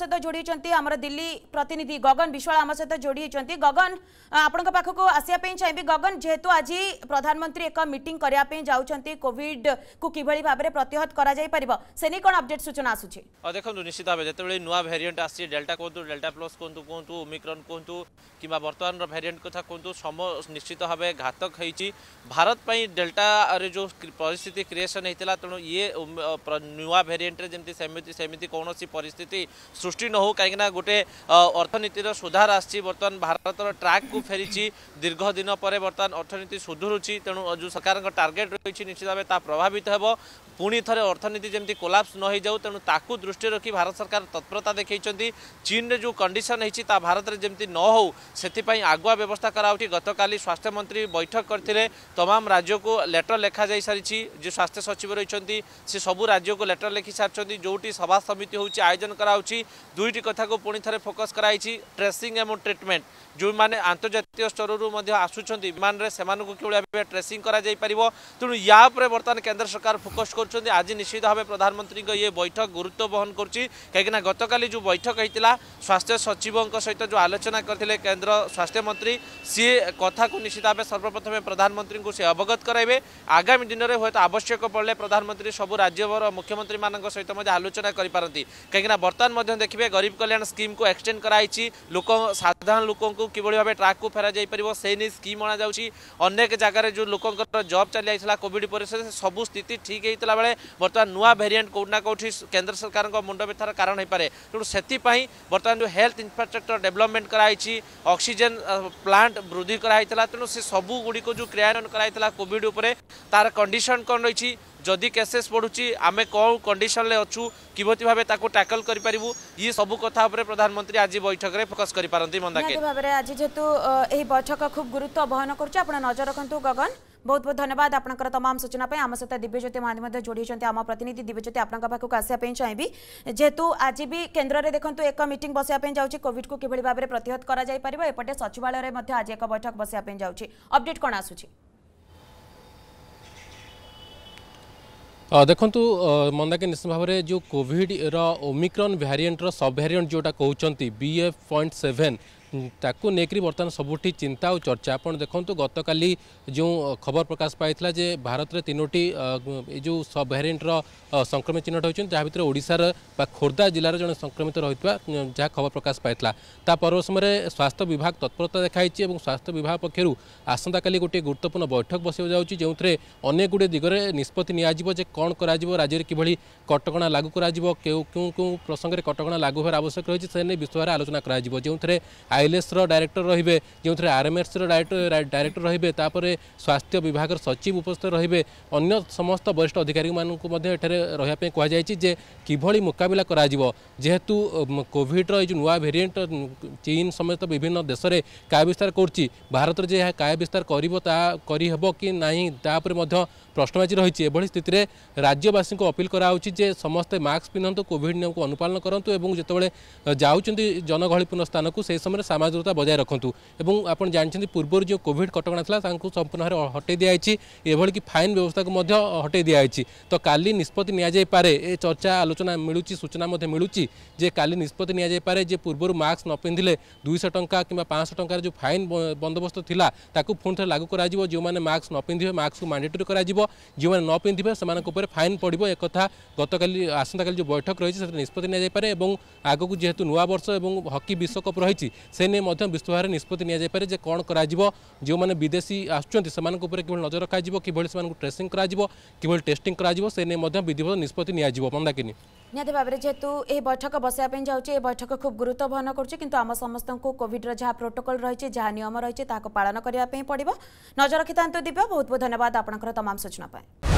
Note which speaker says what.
Speaker 1: ᱥᱚᱫᱚ ᱡᱚᱲᱤᱪᱷᱟᱱᱛᱤ ᱟᱢᱨᱟ ᱫᱤᱞᱦᱤ ᱯᱨᱛᱤᱱᱤᱫᱤ ᱜᱚᱜᱚᱱ ᱵᱤᱥᱚᱞ ᱟᱢᱟᱥᱚᱫᱚ ᱡᱚᱲᱤᱪᱷᱟᱱᱛᱤ ᱜᱚᱜᱚᱱ ᱟᱯᱱᱚᱠᱟ ᱯᱟᱠᱷᱠᱚ ᱟᱥᱤᱭᱟ PAN ᱪᱟᱭᱵᱤ ᱜᱚᱜᱚᱱ ᱡᱮᱛᱚ ᱟᱡᱤ ᱯᱨᱫᱷᱟᱱᱢંત્રી ᱮᱠᱟ meeting ᱠᱟᱨᱭᱟ PAN ᱡᱟᱣᱪᱷᱟᱱᱛᱤ ᱠᱚᱵᱤᱰ ᱠᱩ ᱠᱤᱵᱷᱟᱹᱲᱤ ᱵᱟᱵᱨᱮ ᱯᱨᱛᱤᱦᱚᱛ ᱠᱚᱨᱟ ᱡᱟᱭ ᱯᱟᱨᱤᱵᱚ ᱥᱮᱱᱤᱠᱚᱱ ᱟᱯᱰᱮᱴ ᱥᱩᱪᱱᱟ ᱟᱥᱩᱪᱷᱮ
Speaker 2: ᱟᱨ ᱫᱮᱠᱷᱚᱱ ᱱᱤᱥᱪᱤᱛᱟ ᱵᱮ ସୃଷ୍ଟି ନ ହେଉ କାହିଁକିନା ଗୋଟେ ଅର୍ଥନୀତିର ସୁଧାର ଆସିଛି ବର୍ତ୍ତମାନ ଭାରତର ଟ୍ରାକ୍କୁ ଫେରିଛି ଦୀର୍ଘ ଦିନ ପରେ ବର୍ତ୍ତମାନ ଅର୍ଥନୀତି ସୁଧୁରୁଛି ତେଣୁ ଯେଉଁ ସରକାରଙ୍କ ଟାର୍ଗେଟ୍ ରହିଛି ନିଶ୍ଚିତ ଭାବେ ତା ପ୍ରଭାବିତ ହେବ ପୁଣି ଥରେ ଅର୍ଥନୀତି ଯେମିତି କୋଲାପ୍ସ ନ ହୋଇଯାଉ ତେଣୁ ତାକୁ ଦୃଷ୍ଟିରେ ରଖି ଭାରତ ସରକାର ତତ୍ପରତା ଦେଖାଇଛନ୍ତି ଚୀନରେ ଯେଉଁ କଣ୍ଡିସନ୍ ହୋଇଛି ତା ଭାରତରେ ଯେମିତି ନ ହେଉ ସେଥିପାଇଁ ଆଗୁଆ ବ୍ୟବସ୍ଥା କରାହେଉଛି ଗତକାଲି ସ୍ୱାସ୍ଥ୍ୟମନ୍ତ୍ରୀ ବୈଠକ କରିଥିଲେ ତମାମ ରାଜ୍ୟକୁ ଲେଟର ଲେଖାଯାଇ ସାରିଛି ଯେ ସ୍ୱାସ୍ଥ୍ୟ ସଚିବ ରହିଛନ୍ତି ସେ ସବୁ ରାଜ୍ୟକୁ ଲେଟର ଲେଖି ସାରିଛନ୍ତି ଯେଉଁଠି ସଭା ସମିତି ହେଉଛି ଆୟୋଜନ କରାହେଉଛି দুইটি কথাকে পুঁ থে ফোকস করা হয়েছে ট্রেসিং এবং ট্রিটমেন্ট ଯେଉଁମାନେ ଆନ୍ତର୍ଜାତୀୟ ସ୍ତରରୁ ମଧ୍ୟ ଆସୁଛନ୍ତି ବିମାନରେ ସେମାନଙ୍କୁ କିଭଳି ଭାବେ ଟ୍ରେସିଂ କରାଯାଇପାରିବ ତେଣୁ ୟା ଉପରେ ବର୍ତ୍ତମାନ କେନ୍ଦ୍ର ସରକାର ଫୋକସ୍ କରୁଛନ୍ତି ଆଜି ନିଶ୍ଚିତ ଭାବେ ପ୍ରଧାନମନ୍ତ୍ରୀଙ୍କ ଇଏ ବୈଠକ ଗୁରୁତ୍ୱ ବହନ କରୁଛି କାହିଁକିନା ଗତକାଲି ଯେଉଁ ବୈଠକ ହୋଇଥିଲା ସ୍ୱାସ୍ଥ୍ୟ ସଚିବଙ୍କ ସହିତ ଯେଉଁ ଆଲୋଚନା କରିଥିଲେ କେନ୍ଦ୍ର ସ୍ୱାସ୍ଥ୍ୟମନ୍ତ୍ରୀ ସିଏ କଥାକୁ ନିଶ୍ଚିତ ଭାବେ ସର୍ବପ୍ରଥମେ ପ୍ରଧାନମନ୍ତ୍ରୀଙ୍କୁ ସେ ଅବଗତ କରାଇବେ ଆଗାମୀ ଦିନରେ ହୁଏତ ଆବଶ୍ୟକ ପଡ଼ିଲେ ପ୍ରଧାନମନ୍ତ୍ରୀ ସବୁ ରାଜ୍ୟର ମୁଖ୍ୟମନ୍ତ୍ରୀମାନଙ୍କ ସହିତ ମଧ୍ୟ ଆଲୋଚନା କରିପାରନ୍ତି କାହିଁକିନା ବର୍ତ୍ତମାନ ମଧ୍ୟ দেখবে গরিব কল্যাণ স্কিমু এক্সটেড করা হয়েছে লোক সাধারণ লোক কিভাবে ভাবে ট্রাকু ফেরা যাই পার সেই নিয়ে স্কিম অণাযাচ্ছে অনেক জায়গায় যে লোকর জব চালি আসা কোভিড পরে সবু স্থিতি ঠিক হয়েছিল বেড়ে বর্তমান নূয়া ভেরিয়েন্ট কোটি না কোটি কেন্দ্র সরকার মুন্ড ব্যথার কারণ হয়ে তেমন সেপাই বর্তমান যে হেলথ ইনফ্রাস্ট্রকচর ডেভেলপমেন্ট করা হয়েছে অক্সিজেন প্লান্ট বৃদ্ধি করা হয়েছিল তেমন সে সবুগুড়ি যে ক্রিয়ান্বয়ন করা হয়েছিল কোভিড উপরে তার কন্ডিশন কম রয়েছে ଯଦି କେସେସ୍ ପଡ଼ୁଛି ଆମେ କେଉଁ କଣ୍ଡିସନ୍ରେ ଅଛୁ କିଭଳି ଭାବେ ତାକୁ ଟ୍ୟାକଲ୍ କରିପାରିବୁ ଇଏ ସବୁ କଥା ଉପରେ ପ୍ରଧାନମନ୍ତ୍ରୀ ଆଜି ବୈଠକରେ ଫୋକସ୍ କରିପାରନ୍ତି ମନ୍ଦାକେ
Speaker 1: ଭାବରେ ଆଜି ଯେହେତୁ ଏହି ବୈଠକ ଖୁବ୍ ଗୁରୁତ୍ୱ ବହନ କରୁଛି ଆପଣ ନଜର ରଖନ୍ତୁ ଗଗନ ବହୁତ ବହୁତ ଧନ୍ୟବାଦ ଆପଣଙ୍କର ତମାମ ସୂଚନା ପାଇଁ ଆମ ସହିତ ଦିବ୍ୟଜ୍ୟୋତି ମହାନ୍ତି ମଧ୍ୟ ଯୋଡ଼ି ହୋଇଛନ୍ତି ଆମ ପ୍ରତିନିଧି ଦିବ୍ୟଜ୍ୟୋତି ଆପଣଙ୍କ ପାଖକୁ ଆସିବା ପାଇଁ ଚାହିଁବି ଯେହେତୁ ଆଜି ବି କେନ୍ଦ୍ରରେ ଦେଖନ୍ତୁ ଏକ ମିଟିଂ ବସିବା ପାଇଁ ଯାଉଛି କୋଭିଡ୍କୁ କିଭଳି ଭାବରେ ପ୍ରତିହତ କରାଯାଇପାରିବ ଏପଟେ ସଚିବାଳୟରେ ମଧ୍ୟ ଆଜି ଏକ ବୈଠକ ବସିବା ପାଇଁ ଯାଉଛି ଅପଡେଟ୍ କ'ଣ ଆସୁଛି
Speaker 3: ଦେଖନ୍ତୁ ମନ୍ଦାକି ନିଶ୍ଚିତ ଭାବରେ ଯେଉଁ କୋଭିଡ଼ର ଓମିକ୍ରନ୍ ଭ୍ୟାରିଏଣ୍ଟର ସବ୍ ଭ୍ୟାରିଏଣ୍ଟ ଯେଉଁଟା କହୁଛନ୍ତି ବି ଏଫ୍ ପଏଣ୍ଟ ସେଭେନ୍ ତାକୁ ନେଇକରି ବର୍ତ୍ତମାନ ସବୁଠି ଚିନ୍ତା ଆଉ ଚର୍ଚ୍ଚା ଆପଣ ଦେଖନ୍ତୁ ଗତକାଲି ଯେଉଁ ଖବର ପ୍ରକାଶ ପାଇଥିଲା ଯେ ଭାରତରେ ତିନୋଟି ଏ ଯେଉଁ ସବ୍ ଭ୍ୟାରିଏଣ୍ଟର ସଂକ୍ରମିତ ଚିହ୍ନଟ ହୋଇଛନ୍ତି ଯାହା ଭିତରେ ଓଡ଼ିଶାର ବା ଖୋର୍ଦ୍ଧା ଜିଲ୍ଲାର ଜଣେ ସଂକ୍ରମିତ ରହିଥିବା ଯାହା ଖବର ପ୍ରକାଶ ପାଇଥିଲା ତା ପର୍ବ ସମୟରେ ସ୍ୱାସ୍ଥ୍ୟ ବିଭାଗ ତତ୍ପରତା ଦେଖାଇଛି ଏବଂ ସ୍ୱାସ୍ଥ୍ୟ ବିଭାଗ ପକ୍ଷରୁ ଆସନ୍ତାକାଲି ଗୋଟିଏ ଗୁରୁତ୍ୱପୂର୍ଣ୍ଣ ବୈଠକ ବସିବାକୁ ଯାଉଛି ଯେଉଁଥିରେ ଅନେକ ଗୁଡ଼ିଏ ଦିଗରେ ନିଷ୍ପତ୍ତି ନିଆଯିବ ଯେ କ'ଣ କରାଯିବ ରାଜ୍ୟରେ କିଭଳି କଟକଣା ଲାଗୁ କରାଯିବ କେଉଁ କେଉଁ କେଉଁ ପ୍ରସଙ୍ଗରେ କଟକଣା ଲାଗୁ ହେବାର ଆବଶ୍ୟକ ରହିଛି ସେ ନେଇ ବିଶ୍ୱରେ ଆଲୋଚନା କରାଯିବ ଯେଉଁଥିରେ ଆଇ आईएलएस डायरेक्टर रे जो थे आरएमएस डायरेक्टर रे स्वास्थ्य विभाग सचिव उपस्थित रे अन्य समस्त वरिष्ठ अधिकारी रहा कहुई जे किभली मुकबिला जेहेतु कॉविड्र जो नुआ भेरिएट चीन समेत विभिन्न देश में काय विस्तार कर भारत जे काय विस्तार करहब कि नहीं प्रश्नवाची रही है स्थित राज्यवासी को अपिल कराऊ समस्ते मास्क पिंधतु कॉविड नियम को अनुपालन करूँ जो जनगहलीपूर्ण स्थान को से समय সামাজিকতা বজায় রাখতু এবং আপনার জাঁচান পূর্ব যে কোভিড কটকা লা তা সম্পূর্ণ ভাবে হটাই দিয়েছে এভাবে কি ফাইন ব্যবস্থাকে হটাই দিয়েছে তো কালি নিষ্পতি নিয়ে পারে এ চর্চা আলোচনা মিলুচি সূচনা মিলুচি যে কালি নিষ্পতি নিয়ে পারে যে পূর্ব মাস্ক ন পিঁধিলে দুইশ টঙ্কা কিংবা পাঁচশো টাকার যে ফাইন বন্দোবস্ত লা তাকে পুঁ লাগু করা যে মাস্ক ন পিঁধিবে মাস্কু ম্যান্ডেটরি করা যে ন পিঁধিবে সে উপরে ফাইন পড়ব একথা গতকাল আসন্তকাল যে বৈঠক রয়েছে সেটা নিষ্পতি নিয়ে পারে এবং আগুক যেহেতু নূয়া বর্ষ এবং হকি বিশ্বকপ রয়েছে সে সে নিয়ে মধ্যে বিস্তভাবে নিষ্পতি নিয়ে যে কণ করা যে বিদেশী আসছেন সে উপরে কিভাবে নজর রখা কিভাবে সে ট্রেসিং করা কিভাবে টেস্টিং করা সে নিয়ে মধ্যে বিধিবদ্ধ নিষ্পতি নিয়ে মন্দাকিনী
Speaker 1: ନିହାତି ଭାବରେ ଯେହେତୁ ଏହି ବୈଠକ ବସିବା ପାଇଁ ଯାଉଛି ଏହି ବୈଠକ ଖୁବ୍ ଗୁରୁତ୍ୱ ବହନ କରୁଛି କିନ୍ତୁ ଆମ ସମସ୍ତଙ୍କୁ କୋଭିଡ୍ର ଯାହା ପ୍ରୋଟୋକଲ୍ ରହିଛି ଯାହା ନିୟମ ରହିଛି ତାହାକୁ ପାଳନ କରିବା ପାଇଁ ପଡ଼ିବ ନଜର ରଖିଥାନ୍ତୁ ଦିବ୍ୟ ବହୁତ ବହୁତ ଧନ୍ୟବାଦ ଆପଣଙ୍କର ତମାମ ସୂଚନା ପାଇଁ